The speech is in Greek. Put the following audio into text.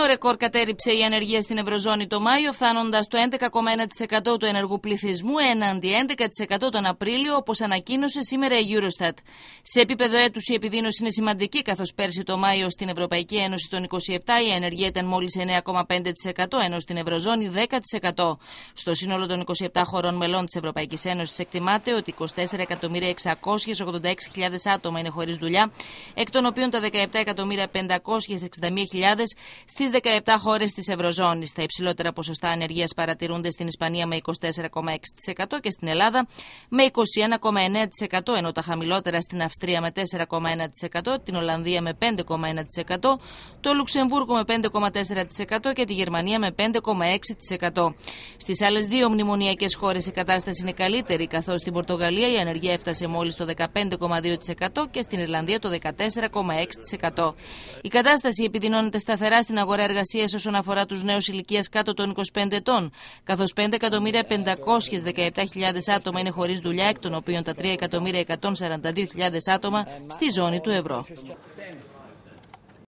ο ρεκόρ κατέριψε η ανεργία στην Ευρωζώνη το Μάιο, φτάνοντας το 11,1% του ενεργού πληθυσμού έναντι 11% τον Απρίλιο, όπως ανακοίνωσε σήμερα η Eurostat. Σε επίπεδο έτους, η επιδείνωση είναι σημαντική, καθώς πέρσι το Μάιο στην Ευρωπαϊκή Ένωση των 27 η ανεργία ήταν μόλις 9,5%, ενώ στην Ευρωζώνη 10%. Στο σύνολο των 27 χωρών μελών της Ευρωπαϊκής Ένωσης εκτιμάται ότι 24.686.000 άτομα είναι χωρίς δουλειά, εκ των οποίων τα 17.561.000 στη Στις 17 χώρες της Ευρωζώνης, τα υψηλότερα ποσοστά ανεργίας παρατηρούνται στην Ισπανία με 24,6% και στην Ελλάδα με 21,9%, ενώ τα χαμηλότερα στην Αυστρία με 4,1%, την Ολλανδία με 5,1%, το Λουξεμβούργο με 5,4% και τη Γερμανία με 5,6%. Στις άλλες δύο μνημονιακές χώρες η κατάσταση είναι καλύτερη, καθώς στην Πορτογαλία η ανεργία έφτασε μόλις το 15,2% και στην Ιρλανδία το 14,6%. Η κατάσταση επιδεινώνεται σταθερά στην αγορά αγορά εργασίας όσον αφορά τους νέους ηλικίας κάτω των 25 ετών, καθώς 5.517.000 άτομα είναι χωρίς δουλειά, εκ των οποίων τα 3.142.000 άτομα στη ζώνη του ευρώ.